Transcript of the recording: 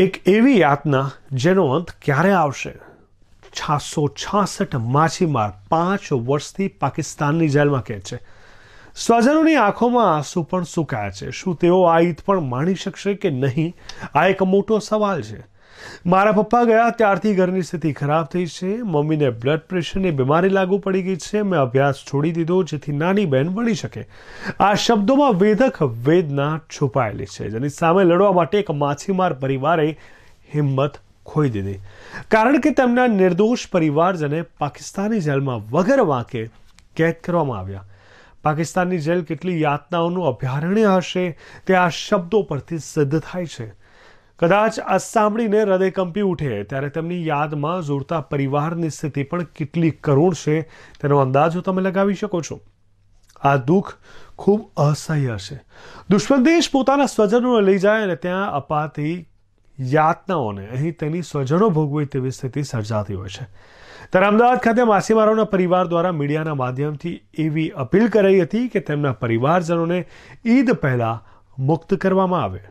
એક એવી યાતના જેનો અંત ક્યારે આવશે છસો છાસઠ માછીમાર પાંચ વર્ષથી પાકિસ્તાનની જેલમાં કે છે સ્વજનોની આંખોમાં આંસુ પણ સુકાયા છે શું તેઓ આ ઈદ પણ માણી શકશે કે નહીં આ એક મોટો સવાલ છે મારા પપ્પા ગયા ત્યારથી ઘરની સ્થિતિ ખરાબ થઈ છે મમ્મીને બ્લડ પ્રેશરની બીમારી લાગુ પડી ગઈ છે મેં અભ્યાસ છોડી દીધો જેથી નાની બહેન ભણી શકે આ શબ્દોમાં વેધક વેદના છુપાયેલી છે જેની સામે લડવા માટે એક માછીમાર પરિવારે હિંમત ખોઈ દીધી કારણ કે તેમના નિર્દોષ પરિવારજને પાકિસ્તાની જેલમાં વગર વાંકે કેદ કરવામાં આવ્યા પાકિસ્તાનની જેલ કેટલી યાતનાઓનું અભયારણ્ય હશે તે આ શબ્દો પરથી સિદ્ધ થાય છે કદાચ આ સાંભળીને હૃદય કંપી ઉઠે ત્યારે તેમની યાદમાં જોડતા પરિવારની સ્થિતિ પણ કેટલી કરુણ છે તેનો અંદાજો તમે લગાવી શકો છો આ દુઃખ ખૂબ અસહ્ય છે દુશ્મન દેશ પોતાના સ્વજનોને લઈ જાય અને ત્યાં અપાતી યાતનાઓને અહીં તેની સ્વજનો ભોગવે તેવી સ્થિતિ સર્જાતી હોય છે ત્યારે અમદાવાદ ખાતે માછીમારોના પરિવાર દ્વારા મીડિયાના માધ્યમથી એવી અપીલ કરાઈ હતી કે તેમના પરિવારજનોને ઈદ પહેલાં મુક્ત કરવામાં આવે